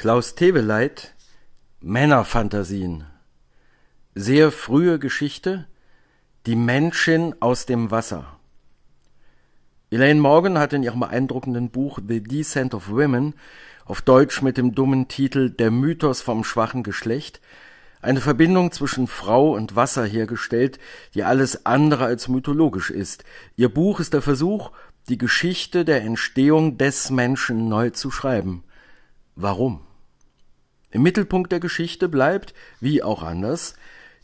Klaus Teweleit Männerfantasien. Sehr frühe Geschichte Die Menschin aus dem Wasser. Elaine Morgan hat in ihrem beeindruckenden Buch The Descent of Women, auf Deutsch mit dem dummen Titel Der Mythos vom schwachen Geschlecht, eine Verbindung zwischen Frau und Wasser hergestellt, die alles andere als mythologisch ist. Ihr Buch ist der Versuch, die Geschichte der Entstehung des Menschen neu zu schreiben. Warum? Im Mittelpunkt der Geschichte bleibt, wie auch anders,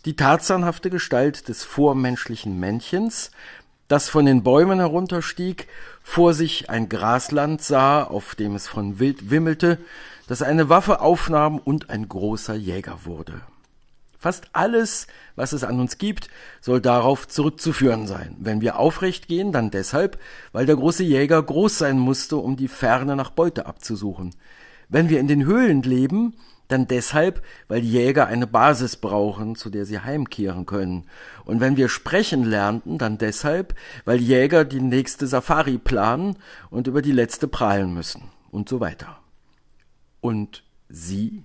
die tarzanhafte Gestalt des vormenschlichen Männchens, das von den Bäumen herunterstieg, vor sich ein Grasland sah, auf dem es von Wild wimmelte, das eine Waffe aufnahm und ein großer Jäger wurde. Fast alles, was es an uns gibt, soll darauf zurückzuführen sein. Wenn wir aufrecht gehen, dann deshalb, weil der große Jäger groß sein musste, um die Ferne nach Beute abzusuchen. Wenn wir in den Höhlen leben, dann deshalb, weil die Jäger eine Basis brauchen, zu der sie heimkehren können. Und wenn wir sprechen lernten, dann deshalb, weil Jäger die nächste Safari planen und über die letzte prahlen müssen und so weiter. Und sie?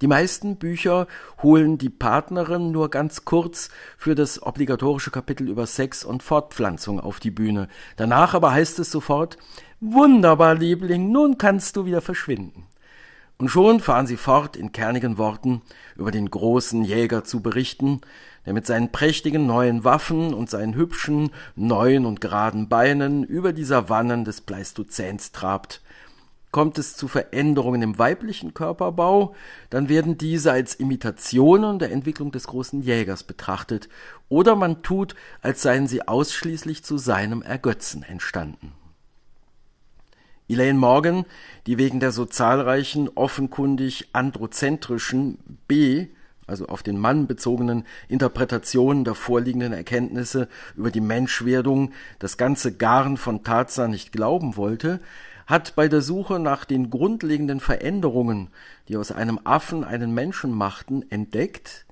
Die meisten Bücher holen die Partnerin nur ganz kurz für das obligatorische Kapitel über Sex und Fortpflanzung auf die Bühne. Danach aber heißt es sofort Wunderbar, Liebling, nun kannst du wieder verschwinden. Und schon fahren sie fort, in kernigen Worten über den großen Jäger zu berichten, der mit seinen prächtigen neuen Waffen und seinen hübschen, neuen und geraden Beinen über die Savannen des Pleistozäns trabt. Kommt es zu Veränderungen im weiblichen Körperbau, dann werden diese als Imitationen der Entwicklung des großen Jägers betrachtet, oder man tut, als seien sie ausschließlich zu seinem Ergötzen entstanden. Elaine Morgan, die wegen der so zahlreichen, offenkundig androzentrischen B, also auf den Mann bezogenen Interpretationen der vorliegenden Erkenntnisse über die Menschwerdung das ganze Garn von Tatsa nicht glauben wollte, hat bei der Suche nach den grundlegenden Veränderungen, die aus einem Affen einen Menschen machten, entdeckt,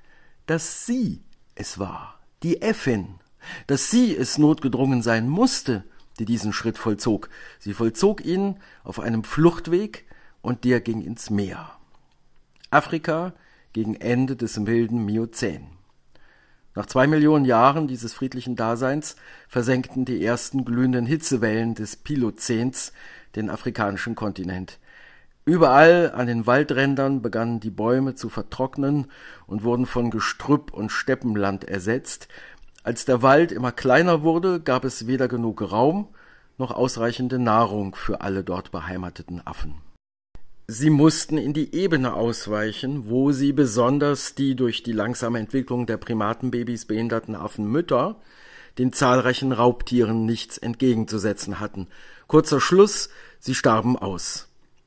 dass sie es war, die Effin, dass sie es notgedrungen sein musste, die diesen Schritt vollzog. Sie vollzog ihn auf einem Fluchtweg und der ging ins Meer. Afrika gegen Ende des wilden Miozän. Nach zwei Millionen Jahren dieses friedlichen Daseins versenkten die ersten glühenden Hitzewellen des Pilozäns den afrikanischen Kontinent. Überall an den Waldrändern begannen die Bäume zu vertrocknen und wurden von Gestrüpp und Steppenland ersetzt, als der Wald immer kleiner wurde, gab es weder genug Raum noch ausreichende Nahrung für alle dort beheimateten Affen. Sie mussten in die Ebene ausweichen, wo sie besonders die durch die langsame Entwicklung der Primatenbabys behinderten Affenmütter den zahlreichen Raubtieren nichts entgegenzusetzen hatten. Kurzer Schluss, sie starben aus.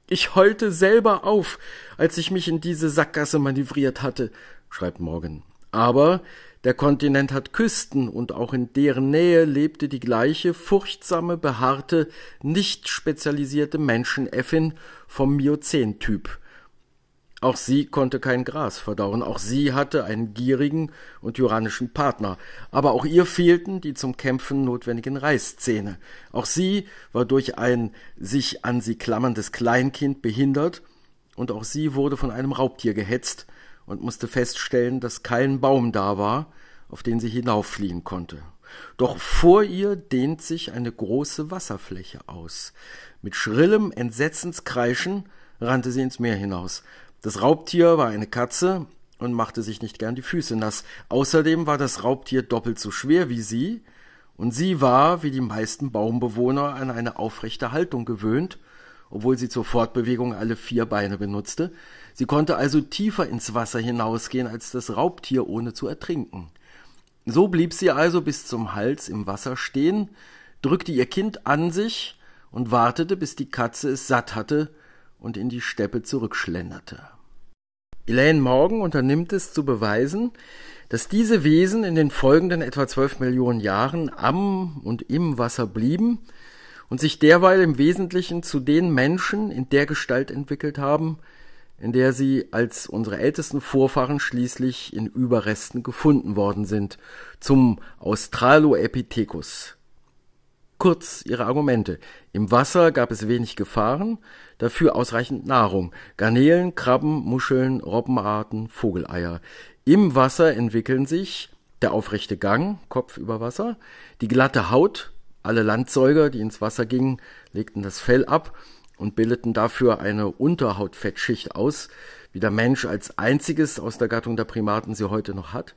Ich heulte selber auf, als ich mich in diese Sackgasse manövriert hatte, schreibt Morgan. Aber der Kontinent hat Küsten und auch in deren Nähe lebte die gleiche furchtsame, behaarte, nicht spezialisierte Menschenäffin vom Miozän-Typ. Auch sie konnte kein Gras verdauen, auch sie hatte einen gierigen und tyrannischen Partner, aber auch ihr fehlten die zum Kämpfen notwendigen Reißzähne. Auch sie war durch ein sich an sie klammerndes Kleinkind behindert, und auch sie wurde von einem Raubtier gehetzt – und musste feststellen, dass kein Baum da war, auf den sie hinauffliehen konnte. Doch vor ihr dehnt sich eine große Wasserfläche aus. Mit schrillem Entsetzenskreischen rannte sie ins Meer hinaus. Das Raubtier war eine Katze und machte sich nicht gern die Füße nass. Außerdem war das Raubtier doppelt so schwer wie sie, und sie war, wie die meisten Baumbewohner, an eine aufrechte Haltung gewöhnt obwohl sie zur Fortbewegung alle vier Beine benutzte. Sie konnte also tiefer ins Wasser hinausgehen als das Raubtier, ohne zu ertrinken. So blieb sie also bis zum Hals im Wasser stehen, drückte ihr Kind an sich und wartete, bis die Katze es satt hatte und in die Steppe zurückschlenderte. Elaine Morgan unternimmt es zu beweisen, dass diese Wesen in den folgenden etwa zwölf Millionen Jahren am und im Wasser blieben, und sich derweil im Wesentlichen zu den Menschen in der Gestalt entwickelt haben, in der sie als unsere ältesten Vorfahren schließlich in Überresten gefunden worden sind, zum Australopithecus. Kurz ihre Argumente. Im Wasser gab es wenig Gefahren, dafür ausreichend Nahrung. Garnelen, Krabben, Muscheln, Robbenarten, Vogeleier. Im Wasser entwickeln sich der aufrechte Gang, Kopf über Wasser, die glatte Haut, alle Landsäuger, die ins Wasser gingen, legten das Fell ab und bildeten dafür eine Unterhautfettschicht aus, wie der Mensch als einziges aus der Gattung der Primaten sie heute noch hat.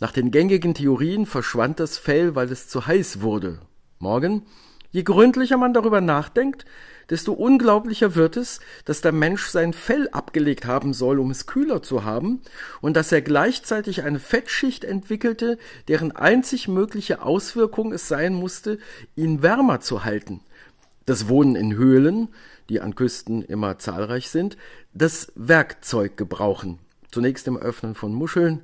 Nach den gängigen Theorien verschwand das Fell, weil es zu heiß wurde. Morgen, je gründlicher man darüber nachdenkt, desto unglaublicher wird es, dass der Mensch sein Fell abgelegt haben soll, um es kühler zu haben, und dass er gleichzeitig eine Fettschicht entwickelte, deren einzig mögliche Auswirkung es sein musste, ihn wärmer zu halten. Das Wohnen in Höhlen, die an Küsten immer zahlreich sind, das Werkzeug gebrauchen, zunächst im Öffnen von Muscheln,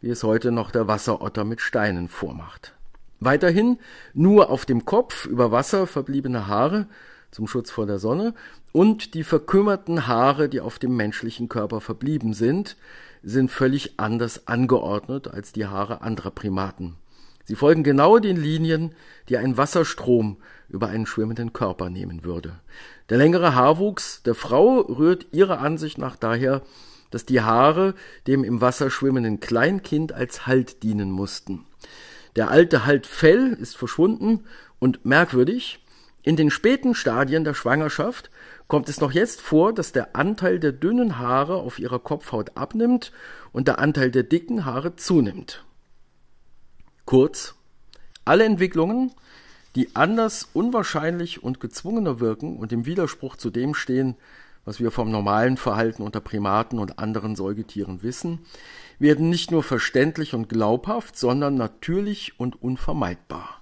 wie es heute noch der Wasserotter mit Steinen vormacht. Weiterhin nur auf dem Kopf über Wasser verbliebene Haare zum Schutz vor der Sonne, und die verkümmerten Haare, die auf dem menschlichen Körper verblieben sind, sind völlig anders angeordnet als die Haare anderer Primaten. Sie folgen genau den Linien, die ein Wasserstrom über einen schwimmenden Körper nehmen würde. Der längere Haarwuchs der Frau rührt ihrer Ansicht nach daher, dass die Haare dem im Wasser schwimmenden Kleinkind als Halt dienen mussten. Der alte Haltfell ist verschwunden und merkwürdig, in den späten Stadien der Schwangerschaft kommt es noch jetzt vor, dass der Anteil der dünnen Haare auf ihrer Kopfhaut abnimmt und der Anteil der dicken Haare zunimmt. Kurz, alle Entwicklungen, die anders, unwahrscheinlich und gezwungener wirken und im Widerspruch zu dem stehen, was wir vom normalen Verhalten unter Primaten und anderen Säugetieren wissen, werden nicht nur verständlich und glaubhaft, sondern natürlich und unvermeidbar.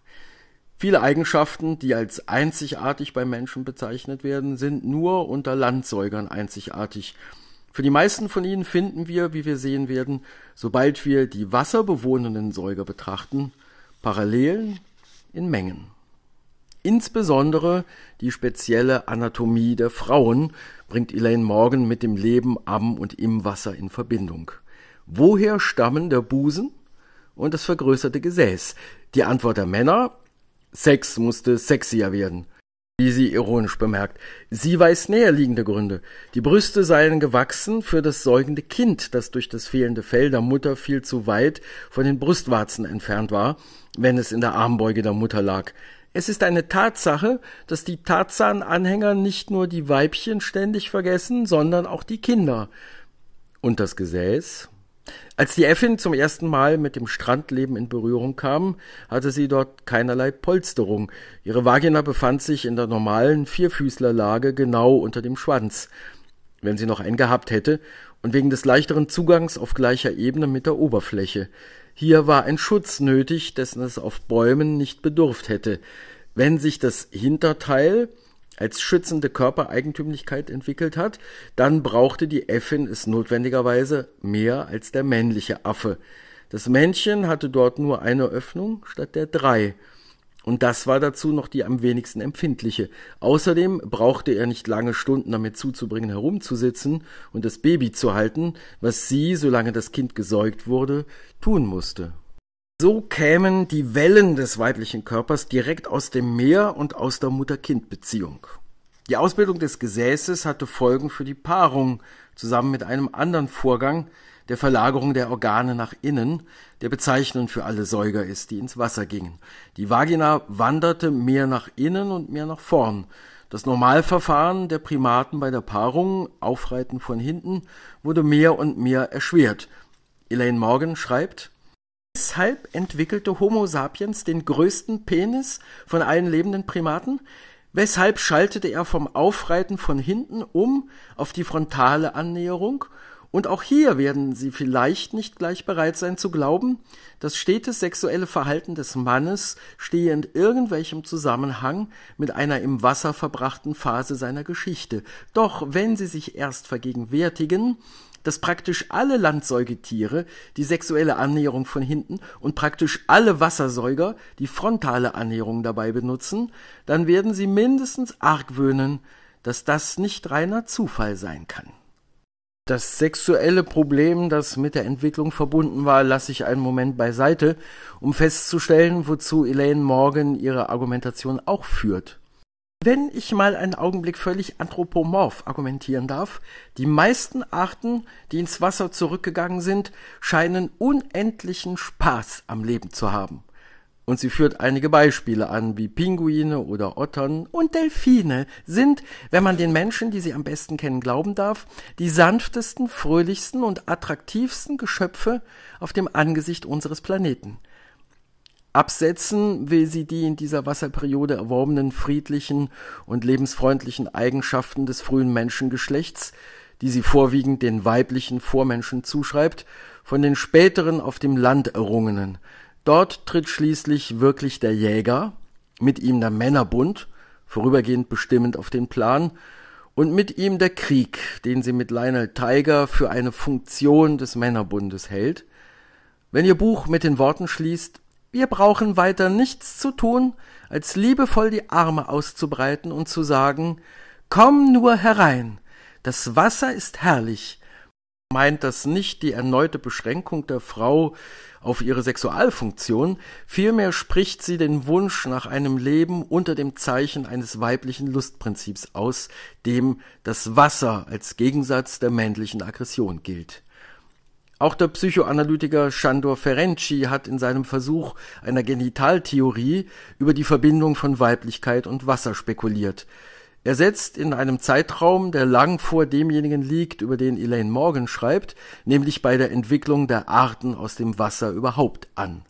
Viele Eigenschaften, die als einzigartig bei Menschen bezeichnet werden, sind nur unter Landsäugern einzigartig. Für die meisten von ihnen finden wir, wie wir sehen werden, sobald wir die wasserbewohnenden Säuger betrachten, Parallelen in Mengen. Insbesondere die spezielle Anatomie der Frauen bringt Elaine Morgan mit dem Leben am und im Wasser in Verbindung. Woher stammen der Busen und das vergrößerte Gesäß? Die Antwort der Männer Sex musste sexier werden, wie sie ironisch bemerkt. Sie weiß näherliegende Gründe. Die Brüste seien gewachsen für das säugende Kind, das durch das fehlende Fell der Mutter viel zu weit von den Brustwarzen entfernt war, wenn es in der Armbeuge der Mutter lag. Es ist eine Tatsache, dass die Tarzan-Anhänger nicht nur die Weibchen ständig vergessen, sondern auch die Kinder. Und das Gesäß? Als die Äffin zum ersten Mal mit dem Strandleben in Berührung kam, hatte sie dort keinerlei Polsterung. Ihre Vagina befand sich in der normalen Vierfüßlerlage genau unter dem Schwanz, wenn sie noch einen gehabt hätte, und wegen des leichteren Zugangs auf gleicher Ebene mit der Oberfläche. Hier war ein Schutz nötig, dessen es auf Bäumen nicht bedurft hätte. Wenn sich das Hinterteil als schützende Körpereigentümlichkeit entwickelt hat, dann brauchte die Äffin es notwendigerweise mehr als der männliche Affe. Das Männchen hatte dort nur eine Öffnung statt der drei. Und das war dazu noch die am wenigsten empfindliche. Außerdem brauchte er nicht lange Stunden damit zuzubringen, herumzusitzen und das Baby zu halten, was sie, solange das Kind gesäugt wurde, tun musste. So kämen die Wellen des weiblichen Körpers direkt aus dem Meer und aus der Mutter-Kind-Beziehung. Die Ausbildung des Gesäßes hatte Folgen für die Paarung, zusammen mit einem anderen Vorgang, der Verlagerung der Organe nach innen, der bezeichnend für alle Säuger ist, die ins Wasser gingen. Die Vagina wanderte mehr nach innen und mehr nach vorn. Das Normalverfahren der Primaten bei der Paarung, Aufreiten von hinten, wurde mehr und mehr erschwert. Elaine Morgan schreibt, Deshalb entwickelte Homo sapiens den größten Penis von allen lebenden Primaten. Weshalb schaltete er vom Aufreiten von hinten um auf die frontale Annäherung? Und auch hier werden Sie vielleicht nicht gleich bereit sein zu glauben, das stete sexuelle Verhalten des Mannes stehe in irgendwelchem Zusammenhang mit einer im Wasser verbrachten Phase seiner Geschichte. Doch wenn Sie sich erst vergegenwärtigen, dass praktisch alle Landsäugetiere die sexuelle Annäherung von hinten und praktisch alle Wassersäuger die frontale Annäherung dabei benutzen, dann werden sie mindestens argwöhnen, dass das nicht reiner Zufall sein kann. Das sexuelle Problem, das mit der Entwicklung verbunden war, lasse ich einen Moment beiseite, um festzustellen, wozu Elaine Morgan ihre Argumentation auch führt. Wenn ich mal einen Augenblick völlig anthropomorph argumentieren darf, die meisten Arten, die ins Wasser zurückgegangen sind, scheinen unendlichen Spaß am Leben zu haben. Und sie führt einige Beispiele an, wie Pinguine oder Ottern und Delfine sind, wenn man den Menschen, die sie am besten kennen, glauben darf, die sanftesten, fröhlichsten und attraktivsten Geschöpfe auf dem Angesicht unseres Planeten – Absetzen will sie die in dieser Wasserperiode erworbenen friedlichen und lebensfreundlichen Eigenschaften des frühen Menschengeschlechts, die sie vorwiegend den weiblichen Vormenschen zuschreibt, von den späteren auf dem Land errungenen. Dort tritt schließlich wirklich der Jäger, mit ihm der Männerbund, vorübergehend bestimmend auf den Plan, und mit ihm der Krieg, den sie mit Lionel Tiger für eine Funktion des Männerbundes hält. Wenn ihr Buch mit den Worten schließt, wir brauchen weiter nichts zu tun, als liebevoll die Arme auszubreiten und zu sagen, Komm nur herein, das Wasser ist herrlich. Meint das nicht die erneute Beschränkung der Frau auf ihre Sexualfunktion, vielmehr spricht sie den Wunsch nach einem Leben unter dem Zeichen eines weiblichen Lustprinzips aus, dem das Wasser als Gegensatz der männlichen Aggression gilt. Auch der Psychoanalytiker Shandor Ferenczi hat in seinem Versuch einer Genitaltheorie über die Verbindung von Weiblichkeit und Wasser spekuliert. Er setzt in einem Zeitraum, der lang vor demjenigen liegt, über den Elaine Morgan schreibt, nämlich bei der Entwicklung der Arten aus dem Wasser überhaupt an